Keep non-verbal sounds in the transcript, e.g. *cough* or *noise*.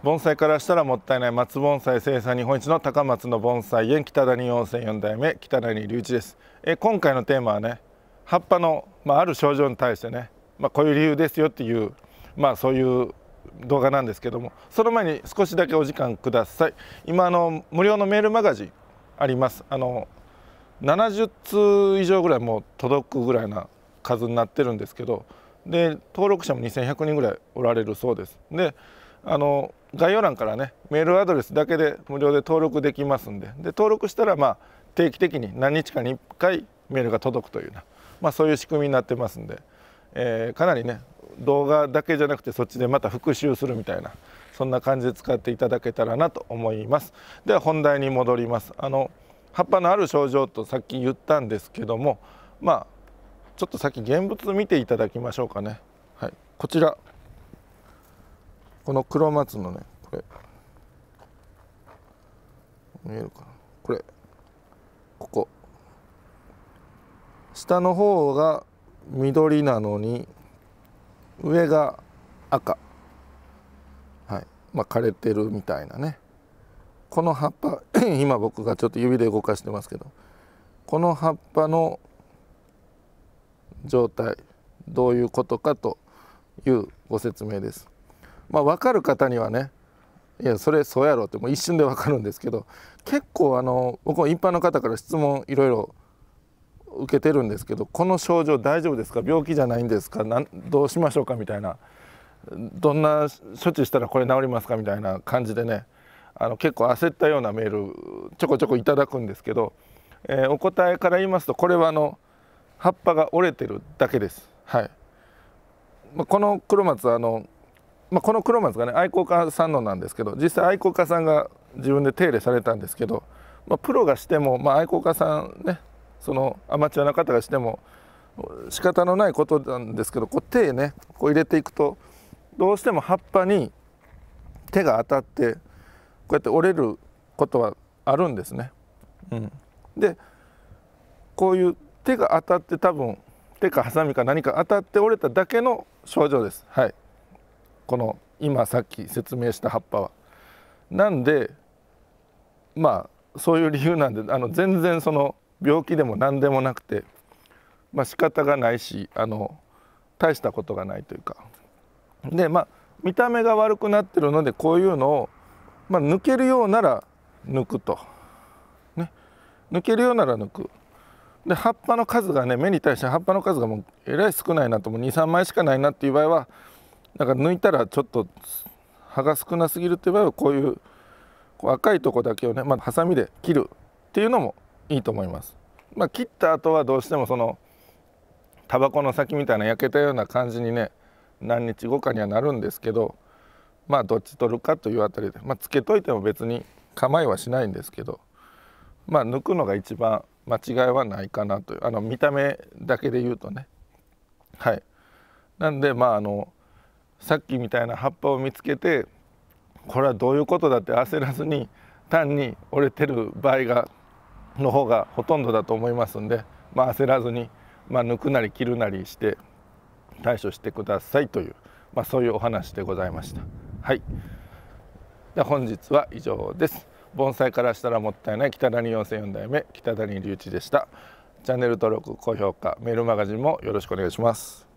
盆栽からしたらもったいない松盆栽生産日本一の高松の盆栽園北谷温泉4代目北谷隆一ですえ今回のテーマはね葉っぱの、まあ、ある症状に対してね、まあ、こういう理由ですよっていう、まあ、そういう動画なんですけどもその前に少しだけお時間ください今あの無料のメールマガジンありますあの70通以上ぐらいもう届くぐらいな数になってるんですけどで登録者も2100人ぐらいおられるそうですであの概要欄からねメールアドレスだけで無料で登録できますんでで登録したらまあ定期的に何日かに1回メールが届くというな、まあ、そういう仕組みになってますんで、えー、かなりね動画だけじゃなくてそっちでまた復習するみたいなそんな感じで使っていただけたらなと思いますでは本題に戻りますあの葉っぱのある症状とさっき言ったんですけどもまあちょっとさっき現物見ていただきましょうかねはいこちらこの黒松のねこれ見えるかなこれここ下の方が緑なのに上が赤はいまあ枯れてるみたいなねこの葉っぱ *clears throat* 今僕がちょっと指で動かしてますけどこの葉っぱの状態どういうことかというご説明です。まあ、分かる方にはねいやそれそうやろってもう一瞬で分かるんですけど結構あの僕も一般の方から質問いろいろ受けてるんですけどこの症状大丈夫ですか病気じゃないんですかなんどうしましょうかみたいなどんな処置したらこれ治りますかみたいな感じでねあの結構焦ったようなメールちょこちょこいただくんですけど、えー、お答えから言いますとこれはあの葉っぱが折れてるだけです。はい、まこの黒松あのまあ、このクロマツがね愛好家さんのなんですけど実際愛好家さんが自分で手入れされたんですけど、まあ、プロがしても、まあ、愛好家さんねそのアマチュアの方がしても仕方のないことなんですけどこう手ねこう入れていくとどうしても葉っぱに手が当たってこうやって折れることはあるんですね。うん、でこういう手が当たって多分手かハサミか何か当たって折れただけの症状です。はいこの今さっき説明した葉っぱは。なんでまあそういう理由なんであの全然その病気でも何でもなくて、まあ仕方がないしあの大したことがないというか。でまあ見た目が悪くなってるのでこういうのを、まあ、抜けるようなら抜くと、ね、抜けるようなら抜くで葉っぱの数がね目に対して葉っぱの数がもうえらい少ないなとも23枚しかないなっていう場合はだから抜いたらちょっと葉が少なすぎるって場合はこういうこう赤いとこだけをね、まあ、ハサミで切るっていうのもいいと思います。まあ、切った後はどうしてもそのタバコの先みたいな焼けたような感じにね何日後かにはなるんですけどまあどっち取るかというあたりで、まあ、つけといても別に構いはしないんですけど、まあ、抜くのが一番間違いはないかなというあの見た目だけで言うとねはい。なんでまああのさっきみたいな葉っぱを見つけてこれはどういうことだって焦らずに単に折れてる場合がの方がほとんどだと思いますんで、まあ、焦らずに、まあ、抜くなり切るなりして対処してくださいという、まあ、そういうお話でございました。はいで本日は以上です。盆栽からしたらもったいない北谷4代目北谷隆一でした。チャンネル登録、高評価、メールマガジンもよろしくお願いします。